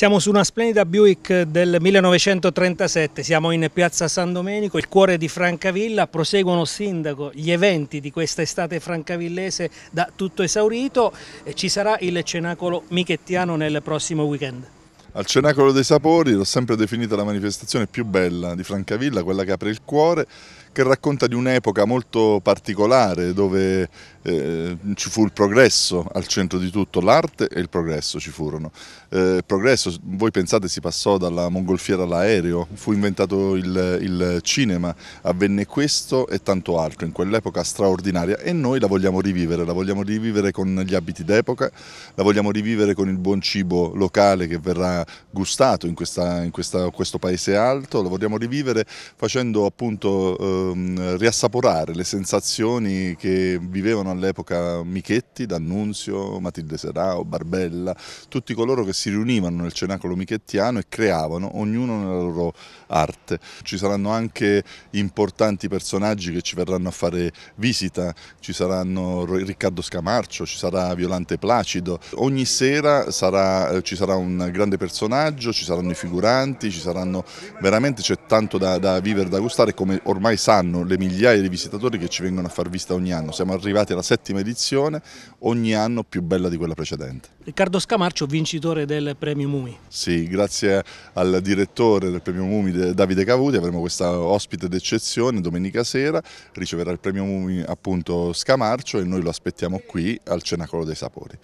Siamo su una splendida Buick del 1937, siamo in piazza San Domenico, il cuore di Francavilla, proseguono sindaco gli eventi di questa estate francavillese da tutto esaurito, e ci sarà il cenacolo michettiano nel prossimo weekend. Al Cenacolo dei Sapori l'ho sempre definita la manifestazione più bella di Francavilla, quella che apre il cuore, che racconta di un'epoca molto particolare dove eh, ci fu il progresso al centro di tutto, l'arte e il progresso ci furono. Eh, progresso, voi pensate si passò dalla mongolfiera all'aereo, fu inventato il, il cinema, avvenne questo e tanto altro in quell'epoca straordinaria e noi la vogliamo rivivere, la vogliamo rivivere con gli abiti d'epoca, la vogliamo rivivere con il buon cibo locale che verrà gustato in, questa, in questa, questo paese alto, lo vogliamo rivivere facendo appunto ehm, riassaporare le sensazioni che vivevano all'epoca Michetti, D'Annunzio, Matilde Serao, Barbella, tutti coloro che si riunivano nel cenacolo michettiano e creavano ognuno nella loro arte. Ci saranno anche importanti personaggi che ci verranno a fare visita, ci saranno Riccardo Scamarcio, ci sarà Violante Placido, ogni sera sarà, ci sarà un grande personaggio personaggio, ci saranno i figuranti, ci saranno veramente c'è tanto da, da vivere, da gustare come ormai sanno le migliaia di visitatori che ci vengono a far vista ogni anno, siamo arrivati alla settima edizione, ogni anno più bella di quella precedente. Riccardo Scamarcio, vincitore del premio Mumi. Sì, grazie al direttore del premio Mumi Davide Cavuti avremo questa ospite d'eccezione domenica sera, riceverà il premio Mumi appunto Scamarcio e noi lo aspettiamo qui al Cenacolo dei Sapori.